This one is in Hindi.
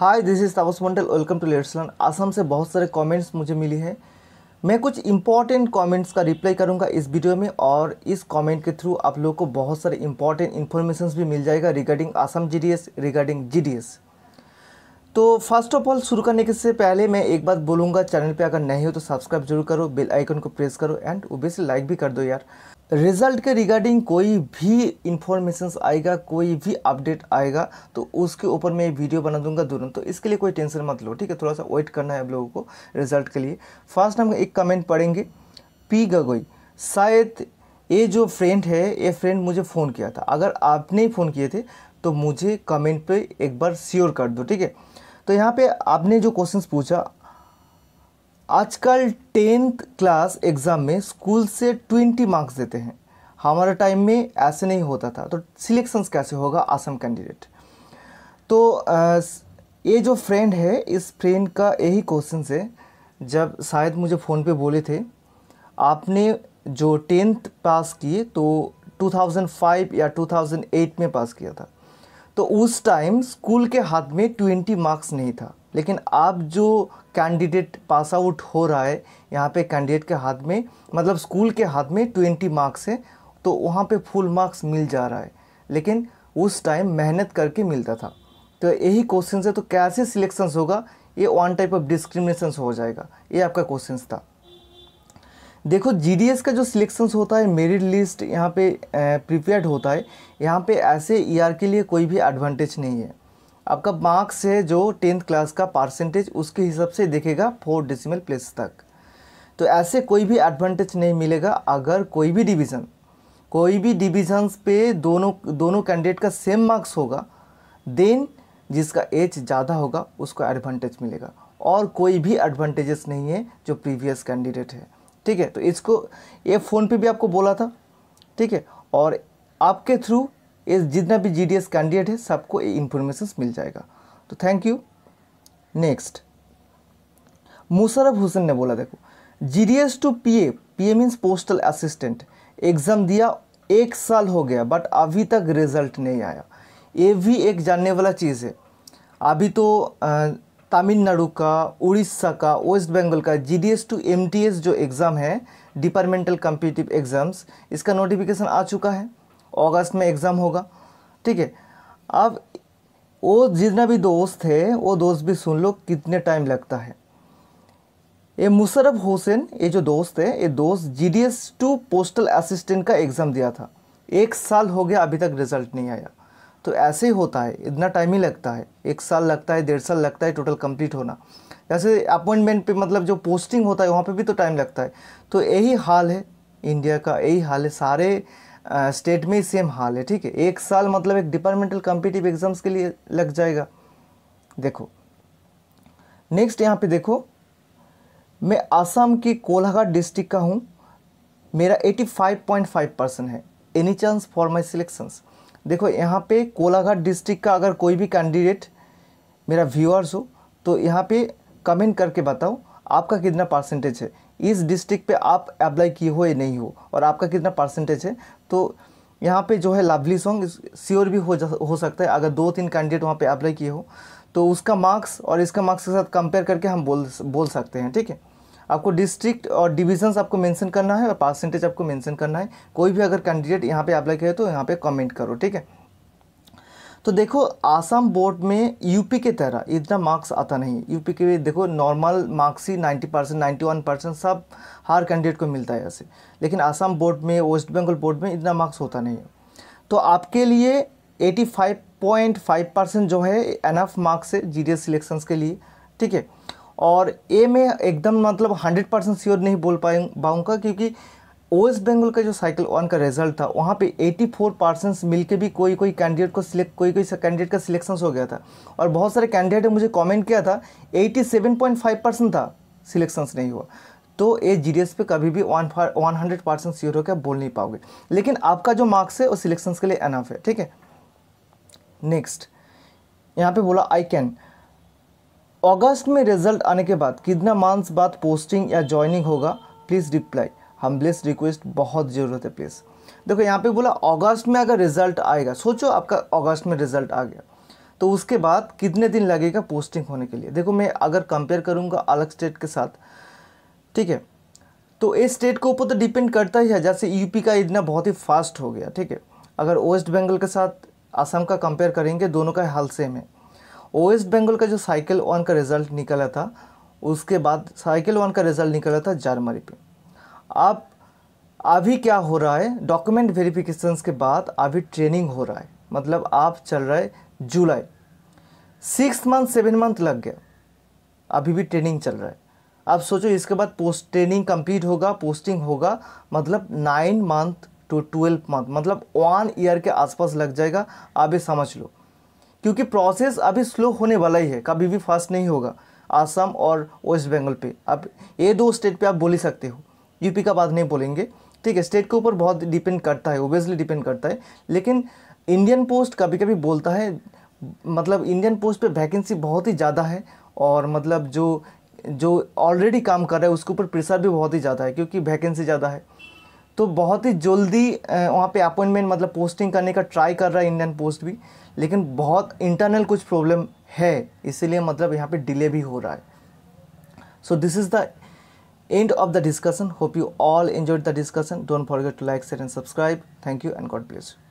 hi this is Tapas Mandal welcome to let's learn Assam से बहुत सारे कमेंट्स मुझे मिली है मैं कुछ इंपॉर्टेंट कमेंट्स का रिप्लाई करूंगा इस वीडियो में और इस कमेंट के थ्रू आप लोगों को बहुत सारे इंपॉर्टेंट इन्फॉर्मेशन भी मिल जाएगा regarding Assam GDS regarding GDS तो फर्स्ट ऑफ ऑल शुरू करने के से पहले मैं एक बात बोलूँगा चैनल पे अगर नहीं हो तो सब्सक्राइब जरूर करो बेल आइकन को प्रेस करो एंड ओबियसली लाइक भी कर दो यार रिजल्ट के रिगार्डिंग कोई भी इन्फॉर्मेशन आएगा कोई भी अपडेट आएगा तो उसके ऊपर मैं वीडियो बना दूंगा तुरंत तो इसके लिए कोई टेंशन मत लो ठीक है थोड़ा सा वेट करना है आप लोगों को रिजल्ट के लिए फर्स्ट हम एक कमेंट पढ़ेंगे पी गगोई शायद ये जो फ्रेंड है ये फ्रेंड मुझे फ़ोन किया था अगर आपने ही फ़ोन किए थे तो मुझे कमेंट पे एक बार श्योर कर दो ठीक है तो यहाँ पे आपने जो क्वेश्चंस पूछा आजकल टेंथ क्लास एग्ज़ाम में स्कूल से ट्वेंटी मार्क्स देते हैं हमारे टाइम में ऐसे नहीं होता था तो सिलेक्शंस कैसे होगा आसम कैंडिडेट तो ये जो फ्रेंड है इस फ्रेंड का यही क्वेश्चन है जब शायद मुझे फ़ोन पे बोले थे आपने जो टेंथ पास किए तो 2005 या 2008 में पास किया था तो उस टाइम स्कूल के हाथ में ट्वेंटी मार्क्स नहीं था लेकिन आप जो कैंडिडेट पास आउट हो रहा है यहाँ पे कैंडिडेट के हाथ में मतलब स्कूल के हाथ में ट्वेंटी मार्क्स है तो वहाँ पे फुल मार्क्स मिल जा रहा है लेकिन उस टाइम मेहनत करके मिलता था तो यही क्वेश्चन है तो कैसे सिलेक्शंस होगा ये वन टाइप ऑफ डिस्क्रिमिनेशन हो जाएगा ये आपका क्वेश्चन था देखो जी का जो सिलेक्शंस होता है मेरिट लिस्ट यहाँ पे प्रिपेयर्ड होता है यहाँ पे ऐसे ई e के लिए कोई भी एडवांटेज नहीं है आपका मार्क्स है जो टेंथ क्लास का परसेंटेज उसके हिसाब से देखेगा फोर डेसिमल प्लेस तक तो ऐसे कोई भी एडवांटेज नहीं मिलेगा अगर कोई भी डिवीज़न कोई भी डिविजन्स पे दोनों दोनों कैंडिडेट का सेम मार्क्स होगा देन जिसका एज ज़्यादा होगा उसको एडवांटेज मिलेगा और कोई भी एडवांटेजेस नहीं है जो प्रीवियस कैंडिडेट है ठीक है तो इसको ये फ़ोन पे भी आपको बोला था ठीक है और आपके थ्रू ये जितना भी जी कैंडिडेट है सबको ये इन्फॉर्मेशन मिल जाएगा तो thank you next Musharraf Hussain ने बोला देखो G D S to P A P A means postal assistant exam दिया एक साल हो गया बट अभी तक रिज़ल्ट नहीं आया ये भी एक जानने वाला चीज़ है अभी तो तमिलनाडु का उड़ीसा का वेस्ट बंगाल का G D S to M T S जो एग्ज़ाम है डिपार्टमेंटल कम्पिटिटिव एग्ज़ाम्स इसका नोटिफिकेशन आ चुका है अगस्त में एग्ज़ाम होगा ठीक है अब वो जितना भी दोस्त है वो दोस्त भी सुन लो कितने टाइम लगता है ये मुशरफ हुसैन ये जो दोस्त है ये दोस्त G D S to postal assistant का एग्ज़ाम दिया था एक साल हो गया अभी तक रिजल्ट नहीं आया तो ऐसे ही होता है इतना टाइम ही लगता है एक साल लगता है डेढ़ साल लगता है टोटल कंप्लीट होना जैसे अपॉइंटमेंट पे मतलब जो पोस्टिंग होता है वहाँ पे भी तो टाइम लगता है तो यही हाल है इंडिया का यही हाल है सारे आ, स्टेट में ही सेम हाल है ठीक है एक साल मतलब एक डिपार्टमेंटल कम्पिटिव एग्ज़ाम्स के लिए लग जाएगा देखो नेक्स्ट यहाँ पे देखो मैं आसाम की कोलाघाट डिस्ट्रिक्ट का हूँ मेरा 85.5 परसेंट है any chance for my selections देखो यहाँ पे कोलाघाट डिस्ट्रिक्ट का अगर कोई भी कैंडिडेट मेरा व्यूअर्स हो तो यहाँ पे कमेंट करके बताओ आपका कितना परसेंटेज है इस डिस्ट्रिक्ट पे आप अप्लाई किए हो या नहीं हो और आपका कितना परसेंटेज है तो यहाँ पे जो है लवली सॉन्ग श्योर भी हो जा हो सकता है अगर दो तीन कैंडिडेट वहाँ पे अप्लाई किए हो तो उसका मार्क्स और इसका मार्क्स के साथ कंपेयर करके हम बोल बोल सकते हैं ठीक है आपको डिस्ट्रिक्ट और डिविजन्स आपको मेंशन करना है और परसेंटेज आपको मेंशन करना है कोई भी अगर कैंडिडेट यहाँ पे अप्लाई करे तो यहाँ पे कमेंट करो ठीक है तो देखो आसाम बोर्ड में यूपी के तरह इतना मार्क्स आता नहीं यूपी के देखो नॉर्मल मार्क्स ही ninety percent ninety one percent सब हर कैंडिडेट को मिलता है ऐसे लेकिन आसाम बोर्ड में वेस्ट बंगाल बोर्ड में इतना मार्क्स होता नहीं है तो आपके लिए एटी फाइव परसेंट जो है एनफ मार्क्स है जी डी के लिए ठीक है और ए में एकदम मतलब हंड्रेड परसेंट श्योर नहीं बोल पाए पाऊँगा क्योंकि वेस्ट बंगाल का जो साइकिल वन का रिजल्ट था वहाँ पे 84 परसेंट्स मिल के भी कोई कोई कैंडिडेट को सिलेक्ट कोई कोई कैंडिडेट का सिलेक्शन हो गया था और बहुत सारे कैंडिडेट ने मुझे कमेंट किया था 87.5 परसेंट था सिलेक्शंस नहीं हुआ तो ये जी पे कभी भी one one hundred percent sure होकर बोल नहीं पाओगे लेकिन आपका जो मार्क्स है वो सिलेक्शंस के लिए एनफ है ठीक है नेक्स्ट यहाँ पे बोला आई कैन अगस्त में रिजल्ट आने के बाद कितना मंथ्स बाद पोस्टिंग या ज्वाइनिंग होगा please reply humble request बहुत ज़रूरत है प्लीज़ देखो यहाँ पे बोला अगस्त में अगर रिजल्ट आएगा सोचो आपका अगस्त में रिजल्ट आ गया तो उसके बाद कितने दिन लगेगा पोस्टिंग होने के लिए देखो मैं अगर कंपेयर करूँगा अलग स्टेट के साथ ठीक है तो इस स्टेट के ऊपर तो डिपेंड करता ही है जैसे यूपी का इतना बहुत ही फास्ट हो गया ठीक है अगर वेस्ट बंगाल के साथ असम का कंपेयर करेंगे दोनों का हाल सेम है वेस्ट बंगाल का जो साइकिल वन का रिज़ल्ट निकला था उसके बाद साइकिल वन का रिज़ल्ट निकला था जर्मनी पे अब अभी क्या हो रहा है डॉक्यूमेंट वेरिफिकेशन के बाद अभी ट्रेनिंग हो रहा है मतलब आप चल रहा है जुलाई सिक्स मंथ सेवन मंथ लग गया अभी भी ट्रेनिंग चल रहा है आप सोचो इसके बाद पोस्ट ट्रेनिंग कंप्लीट होगा पोस्टिंग होगा मतलब nine month to twelve month मतलब वन ईयर के आसपास लग जाएगा आप ये समझ लो क्योंकि प्रोसेस अभी स्लो होने वाला ही है कभी भी फास्ट नहीं होगा आसाम और वेस्ट बंगाल पे अब ये दो स्टेट पे आप बोल ही सकते हो यूपी का बात नहीं बोलेंगे ठीक है स्टेट के ऊपर बहुत डिपेंड करता है ओबियसली डिपेंड करता है लेकिन इंडियन पोस्ट कभी कभी बोलता है मतलब इंडियन पोस्ट पे वैकेंसी बहुत ही ज़्यादा है और मतलब जो जो ऑलरेडी काम कर रहा है उसके ऊपर प्रेशर भी बहुत ही ज़्यादा है क्योंकि वैकेंसी ज़्यादा है तो बहुत ही जल्दी वहाँ पे अपॉइंटमेंट मतलब पोस्टिंग करने का ट्राई कर रहा है इंडियन पोस्ट भी लेकिन बहुत इंटरनल कुछ प्रॉब्लम है इसीलिए मतलब यहाँ पे डिले भी हो रहा है so this is the end of the discussion hope you all enjoy the discussion don't forget to like share and subscribe thank you and God bless you